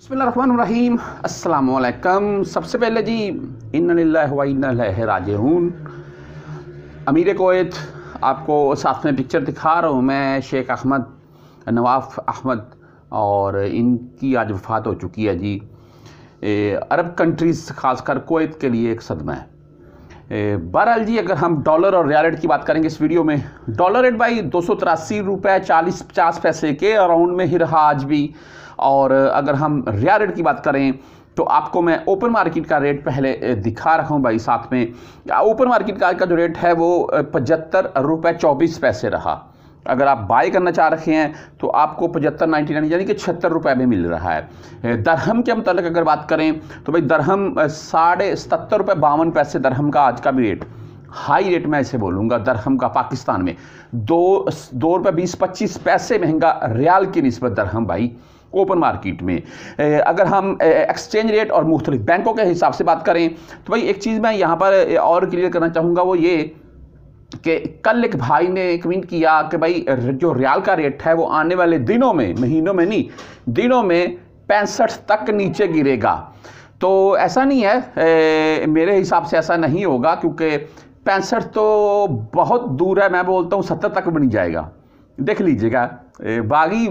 बसमीम अल्लाम सबसे पहले जी इन अमीर कोत आपको साथ में पिक्चर दिखा रहा हूँ मैं शेख अहमद नवाफ अहमद और इनकी आज वफात हो चुकी है जी ए, अरब कंट्रीज़ खासकर कोत के लिए एक सदमा है बहरहाल जी अगर हम डॉलर और रियाल रेट की बात करेंगे इस वीडियो में डॉलर रेट भाई दो सौ तिरासी रुपये चालीस पचास पैसे के अराउंड में ही रहा आज भी और अगर हम रिया रेट की बात करें तो आपको मैं ओपन मार्केट का रेट पहले दिखा रहा हूँ भाई साथ में ओपन मार्केट का, का जो रेट है वो पचहत्तर रुपये चौबीस पैसे रहा अगर आप बाय करना चाह रहे हैं तो आपको पचहत्तर नाइन्टी नाइन यानी कि छिहत्तर रुपये में मिल रहा है दरहम के मतलब अगर बात करें तो भाई दरहम साढ़े सत्तर रुपये बावन पैसे दरहम का आज का भी रेट हाई रेट मैं ऐसे बोलूँगा दरहम का पाकिस्तान में दो दो रुपये बीस पच्चीस पैसे महंगा रियाल की नस्बत दरहम भाई ओपन मार्केट में अगर हम एक्सचेंज रेट और मुख्तलिफ बैंकों के हिसाब से बात करें तो भाई एक चीज़ मैं यहाँ पर और क्लियर करना चाहूँगा वो ये कि कल एक भाई ने कमेंट किया कि भाई जो रियाल का रेट है वो आने वाले दिनों में महीनों में नहीं दिनों में पैंसठ तक नीचे गिरेगा तो ऐसा नहीं है ए, मेरे हिसाब से ऐसा नहीं होगा क्योंकि पैंसठ तो बहुत दूर है मैं बोलता हूँ सत्तर तक भी नहीं जाएगा देख लीजिएगा बागी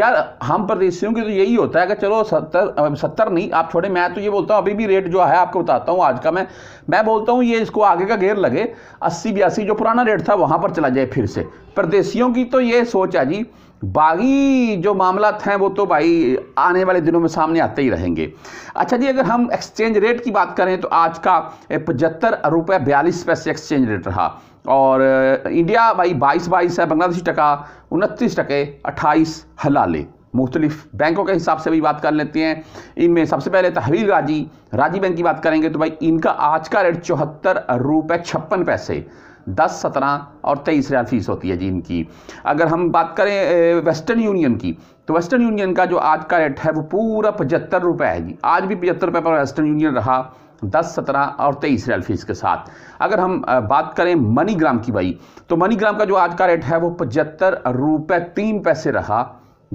यार हम प्रदेशियों की तो यही होता है कि चलो सत्तर सत्तर नहीं आप छोड़े मैं तो ये बोलता हूँ अभी भी रेट जो है आपको बताता हूँ आज का मैं मैं बोलता हूँ ये इसको आगे का घेर लगे अस्सी बयासी जो पुराना रेट था वहाँ पर चला जाए फिर से प्रदेशियों की तो ये सोच है जी बाकी जो मामला हैं वो तो भाई आने वाले दिनों में सामने आते ही रहेंगे अच्छा जी अगर हम एक्सचेंज रेट की बात करें तो आज का पचहत्तर रुपये बयालीस पैसे एक्सचेंज रेट रहा और इंडिया भाई बाईस बाईस है बांग्लादेशी टका उनतीस टके अट्ठाईस हलाले मुख्तलिफ बैंकों के हिसाब से भी बात कर लेते हैं इनमें सबसे पहले तहवील तो राजी राजी बैंक की बात करेंगे तो भाई इनका आज का रेट चौहत्तर रुपये छप्पन पैसे दस सत्रह और तेईस हज़ार फीस होती है जी इनकी अगर हम बात करें वेस्टर्न यूनियन की तो वेस्टर्न यूनियन का जो आज का रेट है वो पूरा पचहत्तर रुपये है जी आज भी पचहत्तर रुपये पर वेस्टर्न यूनियन रहा दस सत्रह और तेईस रियल फीस के साथ अगर हम बात करें मनीग्राम की भाई तो मनीग्राम का जो आज का रेट है वो पचहत्तर रुपये तीन पैसे रहा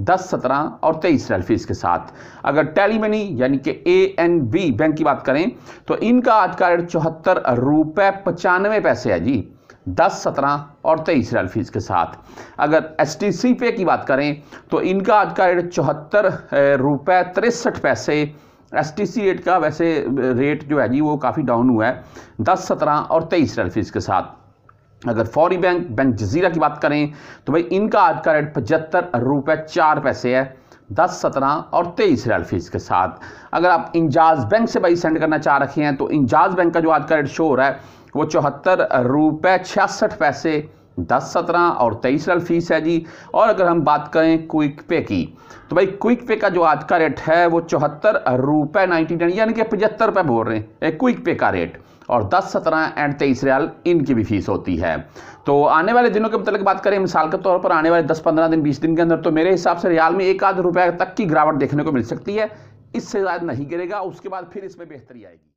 दस सत्रह और तेईस सेल के साथ अगर टेलीमनी मनी यानी कि ए एन बी बैंक की बात करें तो इनका आज का रेट चौहत्तर रुपये पचानवे पैसे है जी दस सत्रह और तेईस रेल फीस के साथ अगर एस टी सी पे की बात करें तो इनका आज का रेट चौहत्तर रुपये तिरसठ पैसे एस टी सी रेट का वैसे रेट जो है जी वो काफ़ी डाउन हुआ है दस सत्रह और तेईस रेल फीस के साथ अगर फौरी बैंक बैंक जजीरा की बात करें तो भाई इनका आज का रेट पचहत्तर रुपये चार पैसे है दस सत्रह और तेईस रियाल फीस के साथ अगर आप इंजाज बैंक से भाई सेंड करना चाह रखे हैं तो इंजाज बैंक का जो आज का रेट शो हो रहा है वो चौहत्तर रुपये छियासठ पैसे दस सत्रह और तेईस रियल फीस है जी और अगर हम बात करें क्विक पे की तो भाई क्विक पे का जो आज का रेट है वो चौहत्तर रुपये नाइन्टी नाइन यानी कि पचहत्तर रुपये बोल रहे हैं क्विक पे का रेट और दस सत्रह एंड तेईस रियाल इनकी भी फीस होती है तो आने वाले दिनों के मतलब बात करें मिसाल के तौर पर आने वाले दस पंद्रह दिन बीस दिन के अंदर तो मेरे हिसाब से रियाल में एक आध रुपये तक की गिरावट देखने को मिल सकती है इससे ज़्यादा नहीं गिरेगा उसके बाद फिर इसमें बेहतरी आएगी